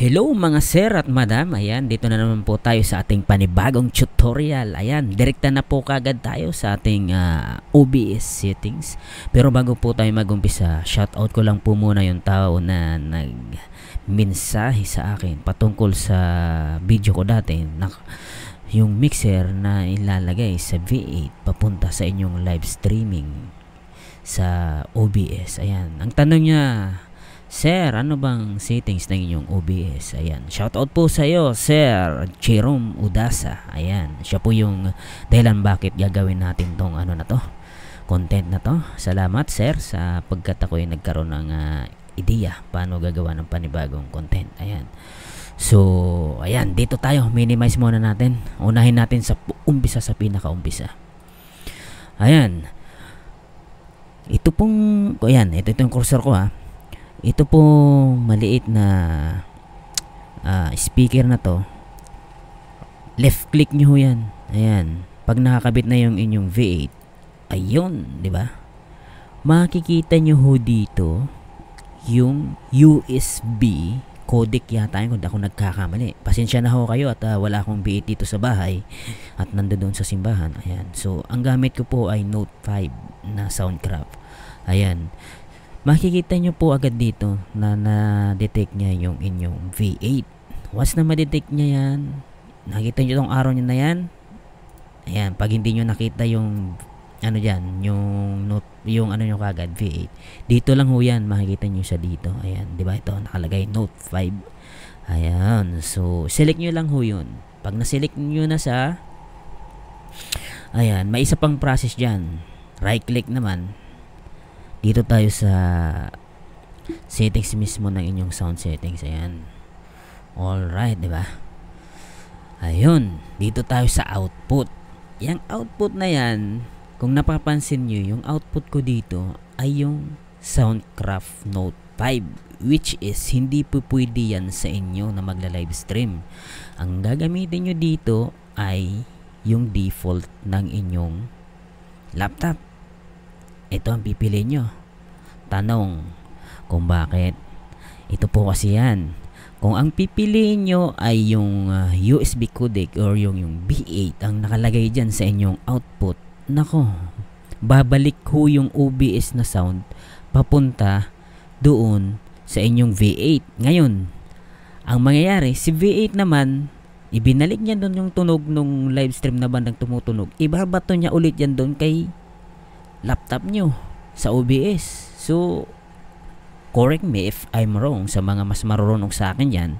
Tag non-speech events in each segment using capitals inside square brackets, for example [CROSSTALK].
Hello mga sir at madam, ayan dito na naman po tayo sa ating panibagong tutorial. Ayan, direkta na po kagad tayo sa ating uh, ah, OBS settings. Pero bago po tayo magumpisa, shoutout ko lang po muna yung tao na nag mensahe sa akin patungkol sa video ko dati. Na, yung mixer na ilalagay sa V8 papunta sa inyong live streaming sa OBS. Ayan, ang tanong niya, Sir, ano bang settings ng inyong OBS? Ayan. Shoutout po sa iyo, Sir Jerome Udasa. Ayan. Siya po yung dahilan bakit gagawin natin tong ano na to. Content na to. Salamat, Sir, sa pagkat ako nagkaroon ng uh, ideya paano gagawa ng panibagong content. Ayan. So, ayan. Dito tayo. Minimize muna natin. Unahin natin sa umbisa sa pinakaumpisa. Ayan. Ito pong, ayan. Ito, ito yung cursor ko ha ah. Ito po maliit na uh, speaker na to, left click nyo yan. Ayan. Pag nakakabit na yung inyong V8, ayun, di ba? Makikita nyo ho dito yung USB codec yata yun kung ako nagkakamali. Pasensya na ho kayo at uh, wala akong v 8 dito sa bahay at nandoon sa simbahan. Ayan. So, ang gamit ko po ay Note 5 na Soundcraft. Ayan makikita nyo po agad dito na na-detect niya yung inyong V8. Once na ma-detect niya yan, nakita nyo itong araw niya na yan, ayan, pag hindi nyo nakita yung ano dyan, yung note, yung ano nyo kagad, V8. Dito lang ho yan, makikita nyo siya dito. Ayan, di ba ito, nakalagay note 5. Ayan, so, select nyo lang ho yun. Pag na-select nyo na sa, ayan, may isa pang process dyan. Right click naman, dito tayo sa settings mismo ng inyong sound settings. Ayan. all right di ba? Ayun, dito tayo sa output. Yang output na yan, kung napapansin niyo yung output ko dito ay yung Soundcraft Note 5 which is hindi po pwede yan sa inyo na magla-live stream. Ang gagamitin niyo dito ay yung default ng inyong laptop ito ang pipili nyo. Tanong, kung bakit? Ito po kasi yan. Kung ang pipiliin nyo ay yung USB uh, codec or yung, yung B8 ang nakalagay dyan sa inyong output, nako, babalik ho yung OBS na sound papunta doon sa inyong V8. Ngayon, ang mangyayari, si V8 naman, ibinalik niya doon yung tunog nung live stream na bandang tumutunog. Ibabato niya ulit yan doon kay laptop nyo sa OBS. So, correct me if I'm wrong sa mga mas marunong sa akin yan.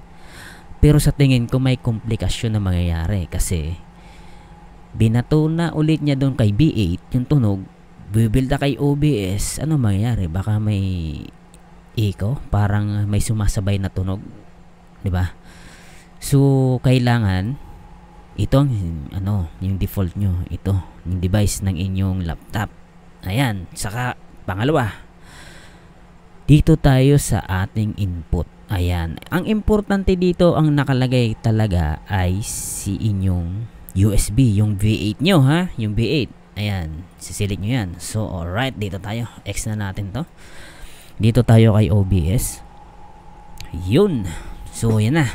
Pero sa tingin ko may komplikasyon na mangyayari kasi binato na ulit niya doon kay B8 yung tunog. Bibilda kay OBS. Ano mangyayari? Baka may iko? Parang may sumasabay na tunog. ba? Diba? So, kailangan ito ang ano, yung default nyo. Ito, yung device ng inyong laptop Ayan, saka pangalawa. Dito tayo sa ating input. Ayan, ang importante dito ang nakalagay talaga ay si inyong USB, yung V8 nyo ha, yung V8. Ayan, sisilik nyo yan. So, alright, dito tayo. X na natin to. Dito tayo kay OBS. Yun. So, yan na.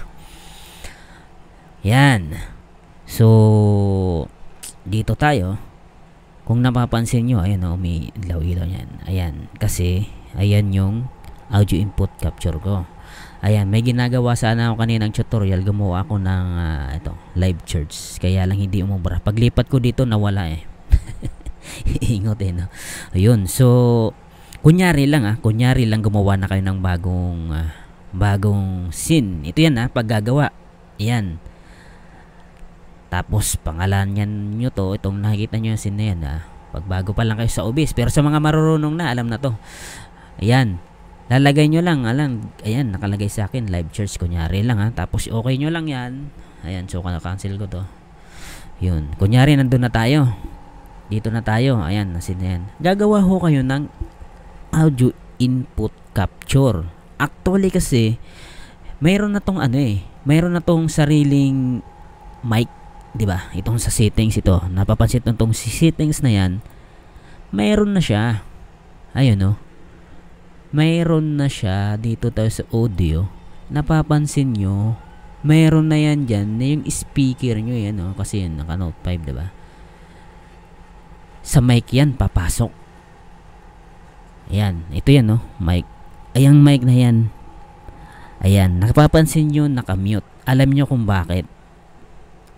Yan. So, dito tayo. Kung napapansin nyo, ayan o, oh, may ilaw-ilaw yan. Ayan, kasi ayan yung audio input capture ko. Ayan, may ginagawa sana ako kaninang tutorial. Gumawa ako ng uh, ito, live church. Kaya lang hindi umubra. Paglipat ko dito, nawala eh. [LAUGHS] Ingot eh, no? Ayun, so, kunyari lang ah. Kunyari lang gumawa na kayo ng bagong, uh, bagong scene. Ito yan ah, paggagawa. Ayan. Tapos pangalan niyan nyo to, itong nakikita nyo yung scene na yan ha. Ah. Pagbago pa lang kayo sa obis. Pero sa mga marurunong na, alam na to. Ayan. Lalagay nyo lang, alam, ayan, nakalagay sa akin, live church, kunyari lang ha. Ah. Tapos okay nyo lang yan. Ayan, so cancel ko to. Yun. Kunyari, nandun na tayo. Dito na tayo. Ayan, nasin na yan. Gagawa ho kayo ng audio input capture. Actually kasi, mayroon na tong ano eh, mayroon na tong sariling mic 'di ba? Itong sa settings ito. Napapansin nung tong settings na 'yan, mayroon na siya. Ayun no. Oh. Mayroon na siya dito tayo sa audio. Napapansin nyo, mayroon na yan diyan na yung speaker nyo yan, no? Oh. kasi yan, naka Note 5, 'di diba? Sa mic yan, papasok. Ayan, ito yan, no? Oh, mic. Ayang mic na yan. Ayan, napapansin nyo, naka-mute. Alam nyo kung bakit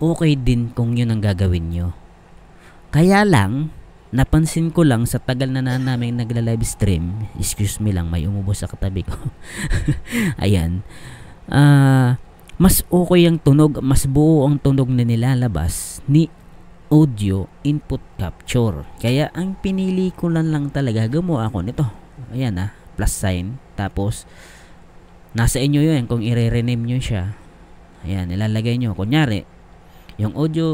okay din kung yun ang gagawin nyo. Kaya lang, napansin ko lang sa tagal na, na namin nagla-live stream, excuse me lang, may umubo sa katabi ko. [LAUGHS] Ayan. Uh, mas okay ang tunog, mas buo ang tunog na nilalabas ni audio input capture. Kaya ang pinili ko lang lang talaga, gumawa ako nito. Ayan ah, plus sign. Tapos, nasa inyo yun kung i-rename nyo siya. Ayan, ilalagay nyo. Kunyari, yung audio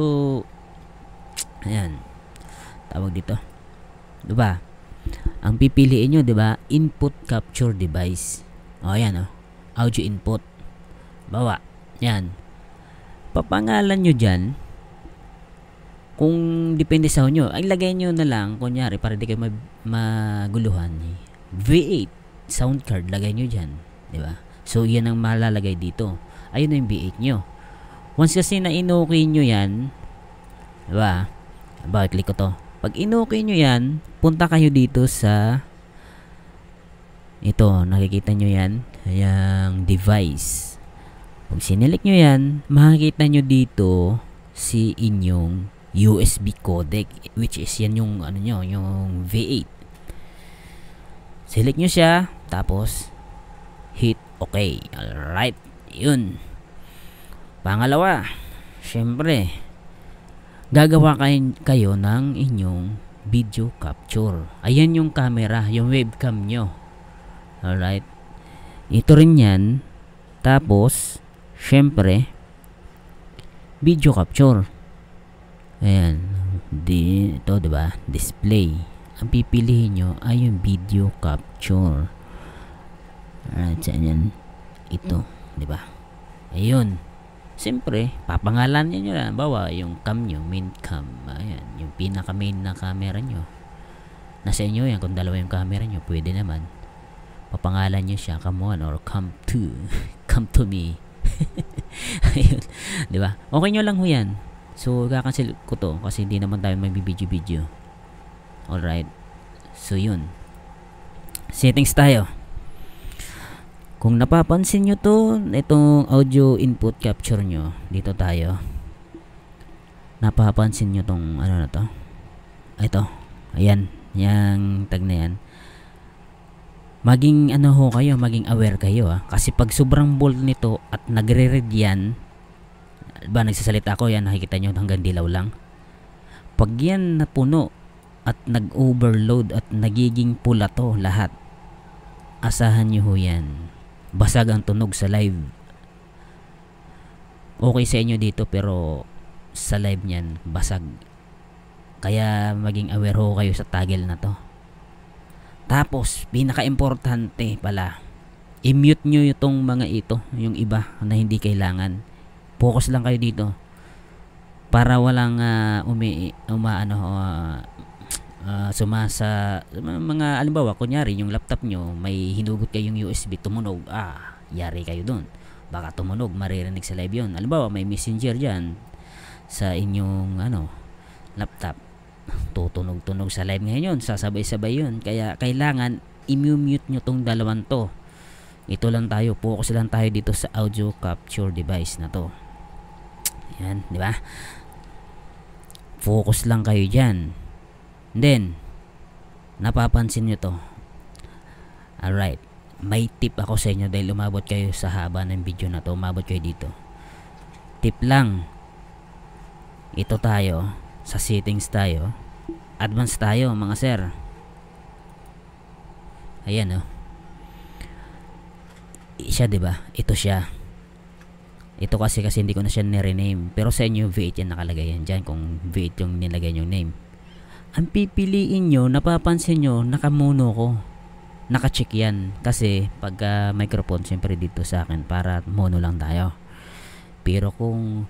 ayan. Tawag dito. 'Di ba? Ang pipiliin nyo, 'di ba? Input capture device. O ayan oh. Audio input. Bawa. Yan. Papangalan nyo dyan, kung depende sa inyo, ay lagay nyo na lang, kunyari, para di kayo maguluhan, V8 sound card, lagay nyo dyan. ba? Diba? So, yan ang malalagay dito. Ayun na yung V8 nyo. Once kasi na inuki nyo yan, diba? Ba, click ko to. Pag inuki nyo yan, punta kayo dito sa ito, nakikita nyo yan, yung device. Pag sinilik nyo yan, makikita nyo dito si inyong USB codec, which is yan yung, ano nyo, yung V8. Select nyo siya, tapos hit OK. Alright, yun. Pangalawa, syempre, gagawa kayo, ng inyong video capture. Ayan yung camera, yung webcam nyo. Alright. Ito rin yan. Tapos, syempre, video capture. Ayan. Di, ito, ba diba? Display. Ang pipilihin nyo ay yung video capture. Alright, yan? Ito, ba diba? Ayun. Siyempre, papangalan niyo lang. Bawa, yung cam nyo, main cam. Ayan, yung pinaka-main na camera nyo. Nasa inyo yan. Kung dalawa yung camera nyo, pwede naman. Papangalan nyo siya, come on, or come to. [LAUGHS] come to me. [LAUGHS] Ayun. Di ba? Okay nyo lang ho yan. So, kakancel ko to kasi hindi naman tayo magbibidyo-video. Alright. So, yun. Settings tayo. Kung napapansin nyo to, itong audio input capture nyo, dito tayo. Napapansin nyo tong ano na to. Ito. Ayan. Yang tag na yan. Maging ano ho kayo, maging aware kayo ha? Ah. Kasi pag sobrang bold nito at nagre-read yan, ba nagsasalita ako yan, nakikita nyo hanggang dilaw lang. Pag yan napuno at nag-overload at nagiging pula to lahat, asahan nyo ho yan basag ang tunog sa live. Okay sa inyo dito pero sa live niyan basag. Kaya maging aware ho kayo sa tagel na to. Tapos, pinaka-importante pala, i-mute nyo itong mga ito, yung iba na hindi kailangan. Focus lang kayo dito para walang uh, umi, uma, ano, uh, ah, uh, ah, sumasa mga alimbawa kunyari yung laptop nyo may hinugot kayong USB tumunog ah yari kayo dun baka tumunog maririnig sa live yun alimbawa may messenger dyan sa inyong ano laptop tutunog-tunog sa live ngayon yun sasabay-sabay yun kaya kailangan i-mute nyo tong dalawang to ito lang tayo focus lang tayo dito sa audio capture device na to yan di ba focus lang kayo dyan Then, napapansin nyo to. Alright. May tip ako sa inyo dahil umabot kayo sa haba ng video na to. Umabot kayo dito. Tip lang. Ito tayo. Sa settings tayo. Advance tayo mga sir. Ayan oh. Siya 'di ba? Ito siya. Ito kasi kasi hindi ko na siya ni-rename. Pero sa inyo V8 yan nakalagay yan dyan kung V8 yung nilagay yung name ang pipiliin nyo, napapansin nyo, nakamuno ko. Nakacheck yan. Kasi pag uh, microphone, syempre dito sa akin para mono lang tayo. Pero kung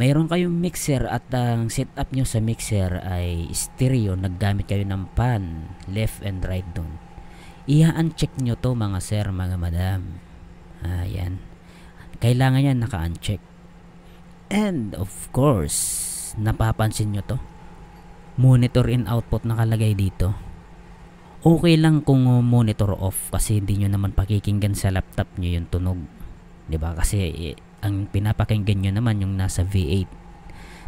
mayroon kayong mixer at ang setup nyo sa mixer ay stereo, naggamit kayo ng pan, left and right doon. Ia-uncheck nyo to mga sir, mga madam. Ayan. Kailangan yan naka-uncheck. And of course, napapansin nyo to monitor in output nakalagay dito. Okay lang kung uh, monitor off kasi hindi nyo naman pakikinggan sa laptop nyo yung tunog. ba diba? Kasi eh, ang pinapakinggan nyo naman yung nasa V8.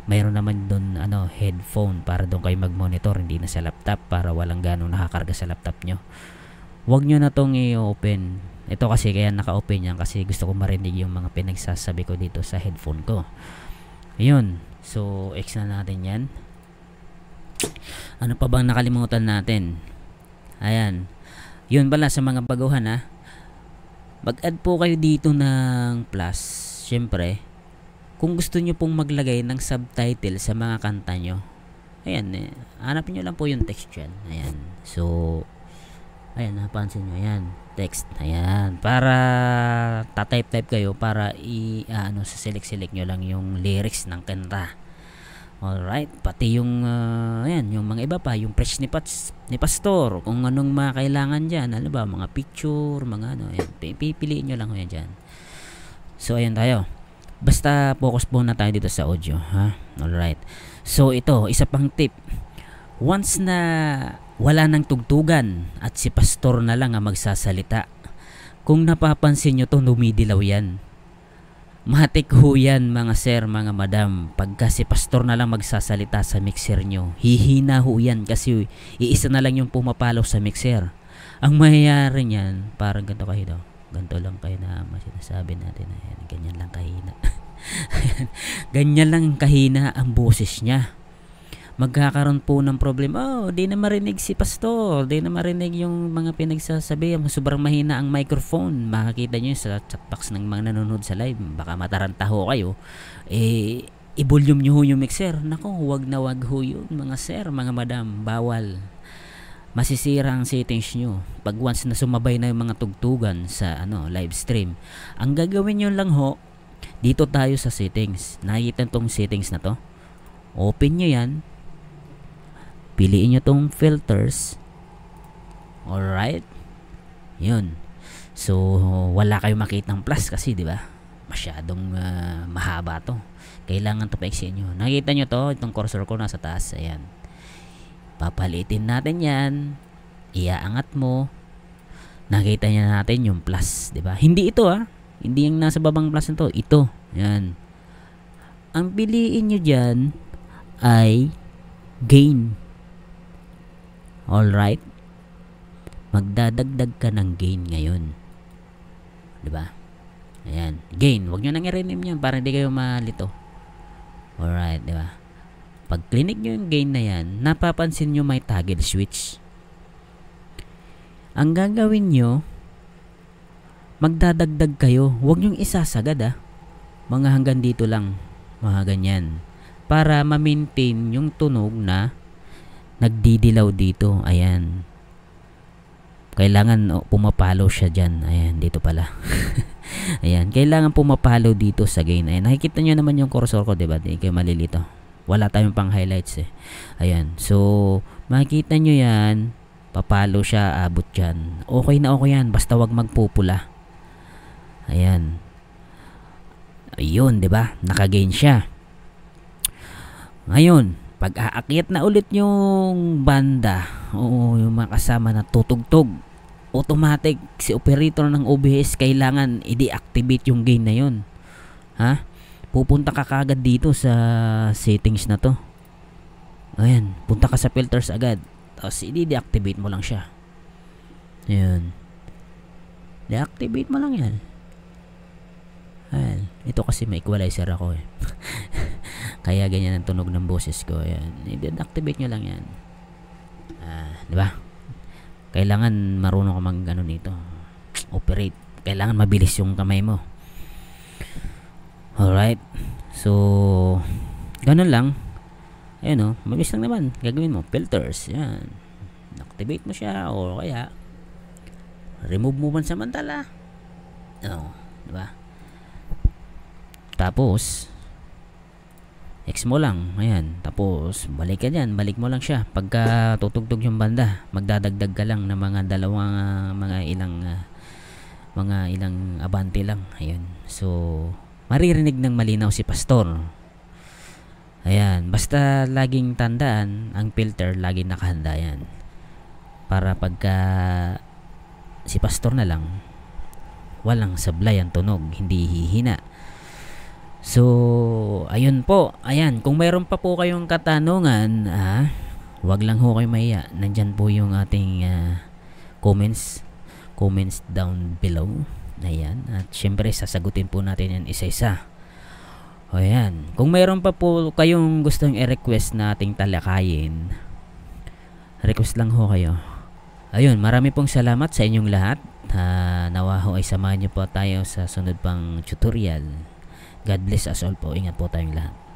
Mayroon naman doon ano, headphone para doon kayo mag-monitor hindi na sa laptop para walang ganong nakakarga sa laptop nyo. Huwag nyo na tong i-open. Ito kasi kaya naka-open yan kasi gusto ko marinig yung mga pinagsasabi ko dito sa headphone ko. Ayun. So, X na natin yan. Ano pa bang nakalimutan natin? Ayan. Yun pala sa mga baguhan ha. Mag-add po kayo dito ng plus. syempre kung gusto nyo pong maglagay ng subtitle sa mga kanta nyo, ayan, eh, hanapin nyo lang po yung text yan. Ayan. So, ayan, napansin nyo, ayan, text, ayan, para tatype-type kayo, para i, ah, ano ano, select-select nyo lang yung lyrics ng kanta. Alright, pati yung uh, ayan, yung mga iba pa, yung fresh ni, Pats, ni Pastor, kung anong mga kailangan diyan, ano ba, mga picture, mga ano, ayan, pipiliin niyo lang 'yan diyan. So ayan tayo. Basta focus po na tayo dito sa audio, ha? Alright. So ito, isa pang tip. Once na wala nang tugtugan at si pastor na lang ang magsasalita, kung napapansin nyo to, dumidilaw yan Matik ho yan mga sir, mga madam. Pagka si pastor na lang magsasalita sa mixer nyo, hihina ho yan kasi iisa na lang yung pumapalo sa mixer. Ang mayayari niyan, parang ganito kayo daw. Ganito lang kayo na masinasabi natin. Ayan, ganyan lang kahina. [LAUGHS] ganyan lang kahina ang boses niya magkakaroon po ng problem. Oh, di na marinig si pastor. Di na marinig yung mga pinagsasabi. Sobrang mahina ang microphone. Makakita nyo sa chat box ng mga nanonood sa live. Baka mataranta ho kayo. Eh, i-volume nyo ho yung mixer. Nako, huwag na wag ho yun. Mga sir, mga madam, bawal. Masisira ang settings nyo. Pag once na sumabay na yung mga tugtugan sa ano live stream, ang gagawin nyo lang ho, dito tayo sa settings. Nakikita tong settings na to. Open nyo yan piliin nyo tong filters alright yun so wala kayong makitang plus kasi di ba masyadong uh, mahaba to kailangan to paiksin nyo nakita nyo to itong cursor ko nasa taas ayan papalitin natin yan iaangat mo nakita niya natin yung plus, 'di ba? Hindi ito ah. Hindi yung nasa babang plus nito, ito. Yan. Ang piliin niyo diyan ay gain. All right? Magdadagdag ka ng gain ngayon. 'Di ba? Diba? Ayan. Gain. Huwag niyo nang i-rename yan para hindi kayo malito. All right, di ba? Pag clinic niyo yung gain na yan, napapansin niyo may toggle switch. Ang gagawin niyo, magdadagdag kayo. Huwag niyo isasagad ah. Mga hanggang dito lang. Mga ganyan. Para ma-maintain yung tunog na nagdidilaw dito. Ayan. Kailangan oh, pumapalo siya dyan. Ayan, dito pala. [LAUGHS] Ayan, kailangan pumapalo dito sa gain. Ayan, nakikita nyo naman yung cursor ko, diba? Hindi kayo malilito. Wala tayong pang highlights eh. Ayan, so makikita nyo yan. Papalo siya, abot dyan. Okay na okay yan, basta wag magpupula. Ayan. Ayun, 'di ba? Nakagain siya. Ngayon, pag-aakyat na ulit yung banda o yung mga kasama na tutugtog, automatic si operator ng OBS kailangan i-deactivate yung gain na yun. Ha? Pupunta ka kagad dito sa settings na to. Ayan, punta ka sa filters agad. Tapos i-deactivate mo lang siya. Ayan. Deactivate mo lang yan. Ayan. ito kasi may equalizer ako eh. [LAUGHS] Kaya ganyan ang tunog ng boses ko. Ayan. I-deactivate nyo lang yan. Ah, di ba? Kailangan marunong ka mag ano nito. Operate. Kailangan mabilis yung kamay mo. Alright. So, ganun lang. Ayan o. Oh. Mabilis lang naman. Gagawin mo. Filters. Yan. Activate mo siya. O kaya, remove mo man samantala. O. Oh, di ba? Tapos, X mo lang. Ayan. Tapos, balik ka dyan. Balik mo lang siya. Pagka tutugtog yung banda, magdadagdag ka lang ng mga dalawang, uh, mga ilang, uh, mga ilang abante lang. Ayan. So, maririnig ng malinaw si pastor. Ayan. Basta laging tandaan, ang filter laging nakahanda yan. Para pagka si pastor na lang, walang sablay ang tunog, hindi hihina. So, ayun po. Ayan, kung mayroon pa po kayong katanungan, ah, wag lang ho kayo mahiya. Nandyan po yung ating uh, comments. Comments down below. Ayan. At syempre, sasagutin po natin yan isa-isa. Ayan. Kung mayroon pa po kayong gustong i-request na ating talakayin, request lang ho kayo. Ayun, marami pong salamat sa inyong lahat. Uh, nawa ho ay samahan niyo po tayo sa sunod pang tutorial. God bless us all po. Ingat po tayong lahat.